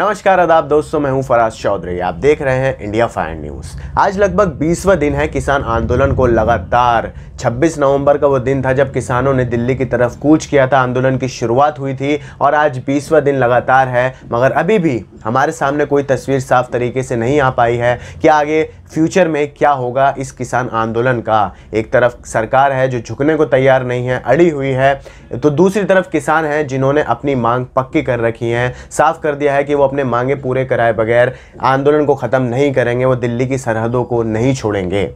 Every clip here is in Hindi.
नमस्कार आदाब दोस्तों मैं हूं फराज चौधरी आप देख रहे हैं इंडिया फायर न्यूज़ आज लगभग बीसवा दिन है किसान आंदोलन को लगातार 26 नवंबर का वो दिन था जब किसानों ने दिल्ली की तरफ कूच किया था आंदोलन की शुरुआत हुई थी और आज बीसवा दिन लगातार है मगर अभी भी हमारे सामने कोई तस्वीर साफ तरीके से नहीं आ पाई है कि आगे फ्यूचर में क्या होगा इस किसान आंदोलन का एक तरफ सरकार है जो झुकने को तैयार नहीं है अड़ी हुई है तो दूसरी तरफ किसान हैं जिन्होंने अपनी मांग पक्की कर रखी है साफ कर दिया है कि वो अपने मांगे पूरे कराए बगैर आंदोलन को ख़त्म नहीं करेंगे वो दिल्ली की सरहदों को नहीं छोड़ेंगे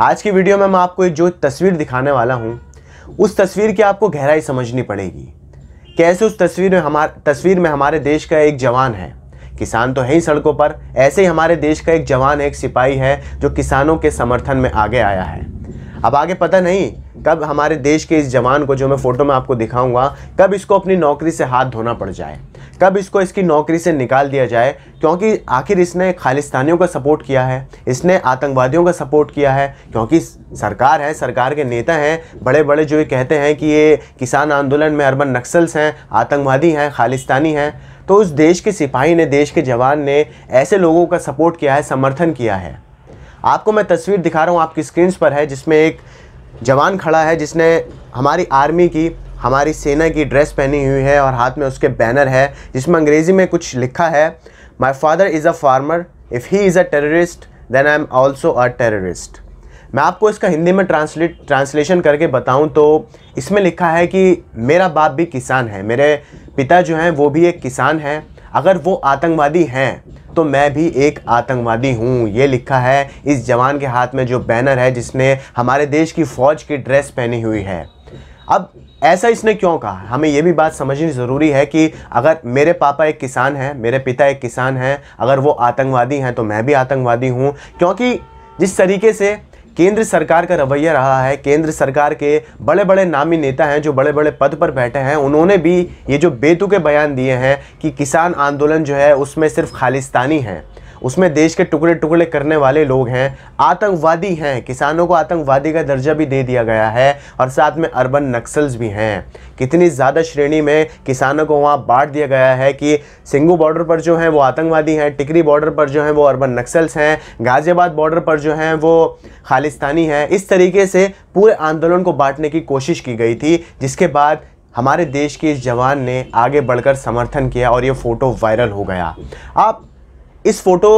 आज की वीडियो में मैं आपको जो तस्वीर दिखाने वाला हूँ उस तस्वीर की आपको गहराई समझनी पड़ेगी कैसे उस तस्वीर में हमारे तस्वीर में हमारे देश का एक जवान है किसान तो है ही सड़कों पर ऐसे ही हमारे देश का एक जवान एक सिपाही है जो किसानों के समर्थन में आगे आया है अब आगे पता नहीं कब हमारे देश के इस जवान को जो मैं फ़ोटो में आपको दिखाऊंगा कब इसको अपनी नौकरी से हाथ धोना पड़ जाए कब इसको इसकी नौकरी से निकाल दिया जाए क्योंकि आखिर इसने खालिस्तानियों का सपोर्ट किया है इसने आतंकवादियों का सपोर्ट किया है क्योंकि सरकार है सरकार के नेता हैं बड़े बड़े जो ये कहते हैं कि ये किसान आंदोलन में अरबन नक्सल्स हैं आतंकवादी हैं खालिस्तानी हैं तो उस देश के सिपाही ने देश के जवान ने ऐसे लोगों का सपोर्ट किया है समर्थन किया है आपको मैं तस्वीर दिखा रहा हूँ आपकी स्क्रीन पर है जिसमें एक जवान खड़ा है जिसने हमारी आर्मी की हमारी सेना की ड्रेस पहनी हुई है और हाथ में उसके बैनर है जिसमें अंग्रेज़ी में कुछ लिखा है my father is a farmer if he is a terrorist then I am also a terrorist मैं आपको इसका हिंदी में ट्रांसलेट ट्रांसलेशन करके बताऊं तो इसमें लिखा है कि मेरा बाप भी किसान है मेरे पिता जो हैं वो भी एक किसान हैं अगर वो आतंकवादी हैं तो मैं भी एक आतंकवादी हूँ ये लिखा है इस जवान के हाथ में जो बैनर है जिसने हमारे देश की फ़ौज की ड्रेस पहनी हुई है अब ऐसा इसने क्यों कहा हमें यह भी बात समझनी ज़रूरी है कि अगर मेरे पापा एक किसान हैं मेरे पिता एक किसान हैं अगर वो आतंकवादी हैं तो मैं भी आतंकवादी हूँ क्योंकि जिस तरीके से केंद्र सरकार का रवैया रहा है केंद्र सरकार के बड़े बड़े नामी नेता हैं जो बड़े बड़े पद पर बैठे हैं उन्होंने भी ये जो बेतुके बयान दिए हैं कि किसान आंदोलन जो है उसमें सिर्फ खालिस्तानी हैं उसमें देश के टुकड़े टुकड़े करने वाले लोग हैं आतंकवादी हैं किसानों को आतंकवादी का दर्जा भी दे दिया गया है और साथ में अर्बन नक्सल्स भी हैं कितनी ज़्यादा श्रेणी में किसानों को वहाँ बांट दिया गया है कि सिंगू बॉर्डर पर जो है वो आतंकवादी हैं टिकरी बॉर्डर पर जो है वो अर्बन नक्सल्स हैं गाज़ियाबाद बॉर्डर पर जो हैं वो खालिस्तानी हैं इस तरीके से पूरे आंदोलन को बांटने की कोशिश की गई थी जिसके बाद हमारे देश के इस जवान ने आगे बढ़कर समर्थन किया और ये फ़ोटो वायरल हो गया आप इस फ़ोटो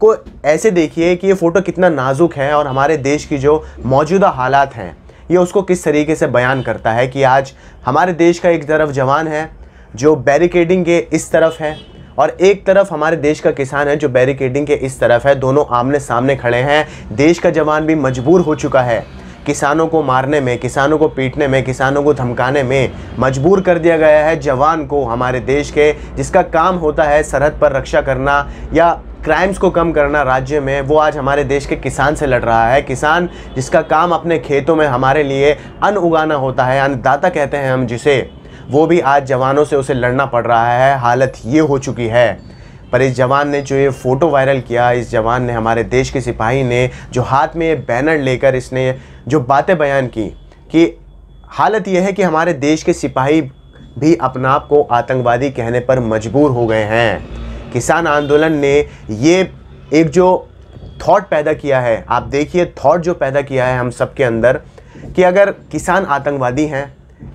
को ऐसे देखिए कि ये फ़ोटो कितना नाजुक है और हमारे देश की जो मौजूदा हालात हैं ये उसको किस तरीके से बयान करता है कि आज हमारे देश का एक तरफ जवान है जो बैरिकेडिंग के इस तरफ है और एक तरफ हमारे देश का किसान है जो बैरिकेडिंग के इस तरफ है दोनों आमने सामने खड़े हैं देश का जवान भी मजबूर हो चुका है किसानों को मारने में किसानों को पीटने में किसानों को धमकाने में मजबूर कर दिया गया है जवान को हमारे देश के जिसका काम होता है सरहद पर रक्षा करना या क्राइम्स को कम करना राज्य में वो आज हमारे देश के किसान से लड़ रहा है किसान जिसका काम अपने खेतों में हमारे लिए अन्न उगाना होता है अन्नदाता कहते हैं हम जिसे वो भी आज जवानों से उसे लड़ना पड़ रहा है हालत ये हो चुकी है पर इस जवान ने जो ये फ़ोटो वायरल किया इस जवान ने हमारे देश के सिपाही ने जो हाथ में ये बैनर लेकर इसने जो बातें बयान की कि हालत यह है कि हमारे देश के सिपाही भी अपने आप को आतंकवादी कहने पर मजबूर हो गए हैं किसान आंदोलन ने ये एक जो थॉट पैदा किया है आप देखिए थॉट जो पैदा किया है हम सब के अंदर कि अगर किसान आतंकवादी हैं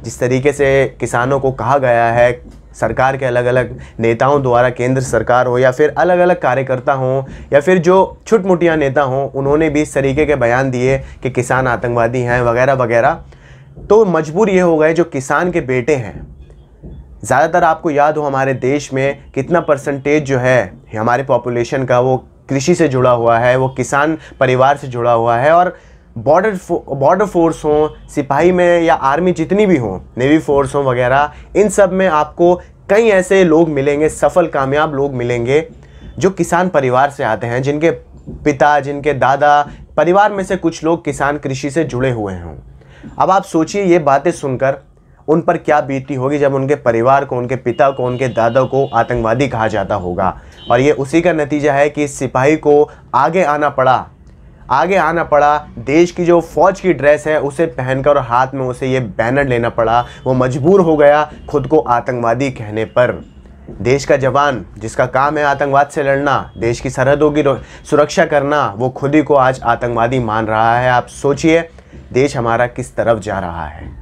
जिस तरीके से किसानों को कहा गया है सरकार के अलग अलग नेताओं द्वारा केंद्र सरकार हो या फिर अलग अलग कार्यकर्ता हों या फिर जो छुट नेता हों उन्होंने भी इस तरीके के बयान दिए कि किसान आतंकवादी हैं वगैरह वगैरह तो मजबूर ये हो गए जो किसान के बेटे हैं ज़्यादातर आपको याद हो हमारे देश में कितना परसेंटेज जो है हमारे पॉपुलेशन का वो कृषि से जुड़ा हुआ है वो किसान परिवार से जुड़ा हुआ है और बॉर्डर फो, बॉर्डर फोर्स हों सिपाही में या आर्मी जितनी भी हों नेवी फोर्स हों वगैरह इन सब में आपको कई ऐसे लोग मिलेंगे सफल कामयाब लोग मिलेंगे जो किसान परिवार से आते हैं जिनके पिता जिनके दादा परिवार में से कुछ लोग किसान कृषि से जुड़े हुए हों अब आप सोचिए ये बातें सुनकर उन पर क्या बीती होगी जब उनके परिवार को उनके पिता को उनके दादा को आतंकवादी कहा जाता होगा और ये उसी का नतीजा है कि सिपाही को आगे आना पड़ा आगे आना पड़ा देश की जो फौज की ड्रेस है उसे पहनकर और हाथ में उसे ये बैनर लेना पड़ा वो मजबूर हो गया खुद को आतंकवादी कहने पर देश का जवान जिसका काम है आतंकवाद से लड़ना देश की सरहदों की सुरक्षा करना वो खुद ही को आज आतंकवादी मान रहा है आप सोचिए देश हमारा किस तरफ जा रहा है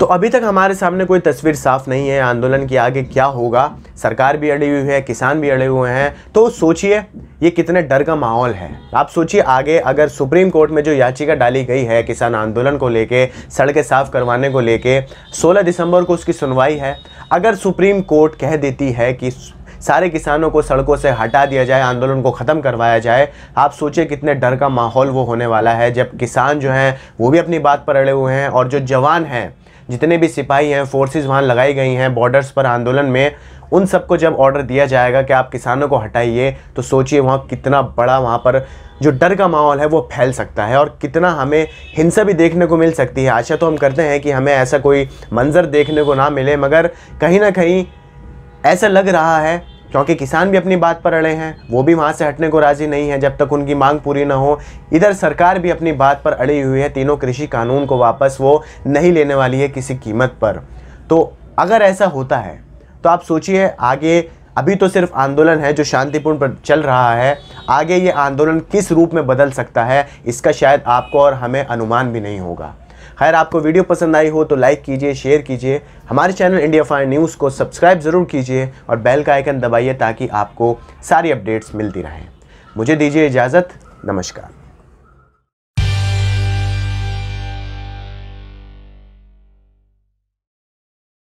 तो अभी तक हमारे सामने कोई तस्वीर साफ नहीं है आंदोलन के आगे क्या होगा सरकार भी अड़ी हुई है किसान भी अड़े हुए हैं तो सोचिए ये कितने डर का माहौल है आप सोचिए आगे अगर सुप्रीम कोर्ट में जो याचिका डाली गई है किसान आंदोलन को लेके सड़कें साफ करवाने को लेके 16 दिसंबर को उसकी सुनवाई है अगर सुप्रीम कोर्ट कह देती है कि सारे किसानों को सड़कों से हटा दिया जाए आंदोलन को ख़त्म करवाया जाए आप सोचिए कितने डर का माहौल वो होने वाला है जब किसान जो हैं वो भी अपनी बात पर अड़े हुए हैं और जो जवान हैं जितने भी सिपाही हैं फोर्सेज वहाँ लगाई गई हैं बॉर्डर्स पर आंदोलन में उन सबको जब ऑर्डर दिया जाएगा कि आप किसानों को हटाइए तो सोचिए वहाँ कितना बड़ा वहाँ पर जो डर का माहौल है वो फैल सकता है और कितना हमें हिंसा भी देखने को मिल सकती है आशा तो हम करते हैं कि हमें ऐसा कोई मंज़र देखने को ना मिले मगर कहीं ना कहीं ऐसा लग रहा है क्योंकि किसान भी अपनी बात पर अड़े हैं वो भी वहाँ से हटने को राज़ी नहीं है जब तक उनकी मांग पूरी ना हो इधर सरकार भी अपनी बात पर अड़ी हुई है तीनों कृषि कानून को वापस वो नहीं लेने वाली है किसी कीमत पर तो अगर ऐसा होता है तो आप सोचिए आगे अभी तो सिर्फ आंदोलन है जो शांतिपूर्ण पर चल रहा है आगे ये आंदोलन किस रूप में बदल सकता है इसका शायद आपको और हमें अनुमान भी नहीं होगा खैर आपको वीडियो पसंद आई हो तो लाइक कीजिए शेयर कीजिए हमारे चैनल इंडिया फाइन न्यूज़ को सब्सक्राइब ज़रूर कीजिए और बेल का आइकन दबाइए ताकि आपको सारी अपडेट्स मिलती रहें मुझे दीजिए इजाज़त नमस्कार